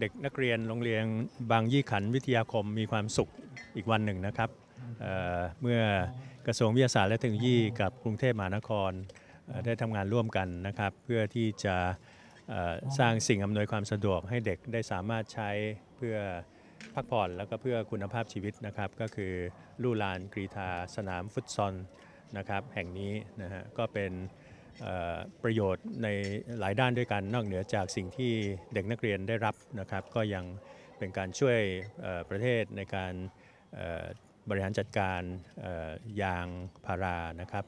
เด็กนักเรียนโรงเรียนบางยี่ขันวิทยาคมมีความสุขอีกวันหนึ่งนะครับเเมื่อกระทรวงวิทยาศาสตร์และเทคโนโลยีกับกรุงเทพมหานคร ได้ทำงานร่วมกันนะครับ เพื่อที่จะสร้างสิ่งอำนวยความสะดวกให้เด็กได้สามารถใช้เพื่อพักผ่อนแล้วก็เพื่อคุณภาพชีวิตนะครับก็คือลู่ลานกรีธาสนามฟุตซอลนะครับ แห่งนี้นะฮะก็เป็นประโยชน์ในหลายด้านด้วยกันนอกเหนือจากสิ่งที่เด็กนักเรียนได้รับนะครับ ก็ยังเป็นการช่วยประเทศในการบริหารจัดการยางพารานะครับ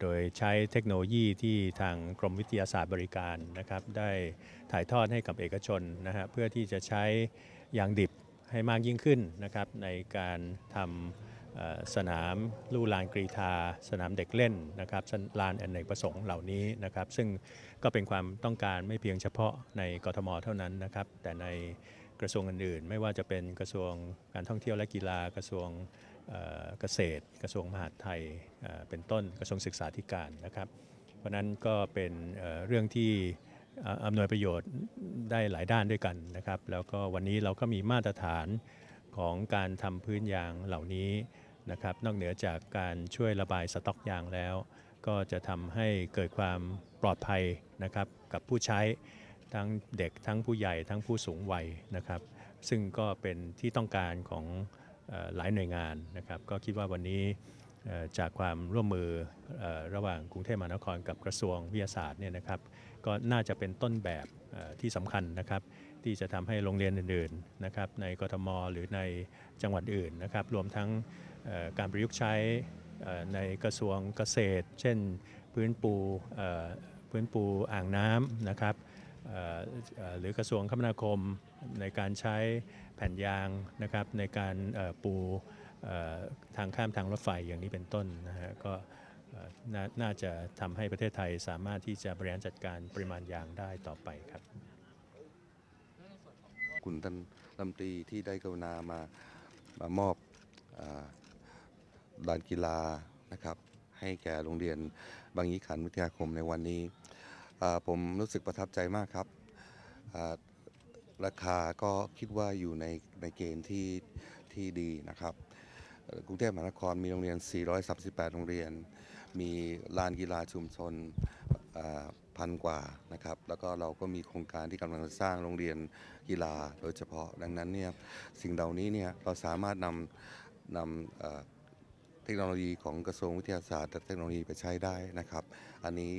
โดยใช้เทคโนโลยีที่ทางกรมวิทยาศาสตร์บริการนะครับได้ถ่ายทอดให้กับเอกชนนะฮะเพื่อที่จะใช้ยางดิบให้มากยิ่งขึ้นนะครับในการทำสนามลู่ลานกรีธาสนามเด็กเล่นนะครับลานอนเนกประสงค์เหล่านี้นะครับซึ่งก็เป็นความต้องการไม่เพียงเฉพาะในกทมเท่านั้นนะครับ แต่ในกระทรวงอื่นๆไม่ว่าจะเป็นกระทรวงการท่องเที่ยวและกีฬากระทรวงเกษตร กระทรวงมหาดไทยเป็นต้นกระทรวงศึกษาธิการนะครับ เพราะนั้นก็เป็นเรื่องที่อำนวยประโยชน์ได้หลายด้านด้วยกันนะครับ แล้วก็วันนี้เราก็มีมาตรฐานของการทำพื้นยางเหล่านี้นะครับนอกเหนือจากการช่วยระบายสต็อกยางแล้ว ก็จะทำให้เกิดความปลอดภัยนะครับกับผู้ใช้ทั้งเด็ก ทั้งผู้ใหญ่ทั้งผู้สูงวัยนะครับ ซึ่งก็เป็นที่ต้องการของหลายหน่วยงานนะครับ ก็คิดว่าวันนี้จากความร่วมมือระหว่างกรุงเทพมหานครกับกระทรวงวิทยาศาสตร์เนี่ยนะครับ ก็น่าจะเป็นต้นแบบที่สำคัญนะครับ ที่จะทำให้โรงเรียนอื่นๆนะครับในกรทมหรือในจังหวัดอื่นนะครับรวมทั้งการประยุกต์ใช้ในกระทรวงเกษตร เช่นพื้นปูพื้นปูอ่างน้ำนะครับหรือกระทรวงคมนาคม ในการใช้แผ่นยางนะครับในการปูทางข้ามทางรถไฟอย่างนี้เป็นต้นนะฮะก็นน่าจะทำให้ประเทศไทยสามารถที่จะบริหารจัดการปริมาณยางได้ต่อไปครับคุณท่านลำตรีที่ได้กรุณามามามอบด่านกีฬานะครับ ให้แก่โรงเรียนบางยี่ขันวิทยาคมในวันนี้ผมรู้สึกประทับใจมากครับราคาก็คิดว่าอยู่ในในเกณฑ์ที่ที่ดีนะครับกรุงเทพมหานครมีโรงเรียน 438 โรงเรียน มีลานกีฬาชุมชนพันกว่านะครับ แล้วก็เราก็มีโครงการที่กำลังสร้างโรงเรียนกีฬาโดยเฉพาะ ดังนั้นเนี่ยสิ่งเหล่านี้เนี่ยเราสามารถนำนำเทคโนโลยีของกระทรวงวิทยาศาสตร์และเทคโนโลยีไปใช้ได้นะครับ อันนี้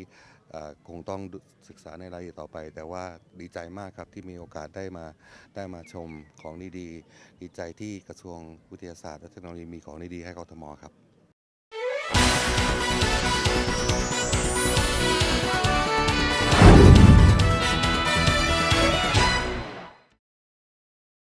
คงต้องศึกษาในรายละเอียดต่อไป แต่ว่าดีใจมากครับที่มีโอกาสได้มาได้มาชมของดีีดีใจที่กระทรวงวิทยาศาสตร์และเทคโนโลยีมีของดีีให้กทมครับ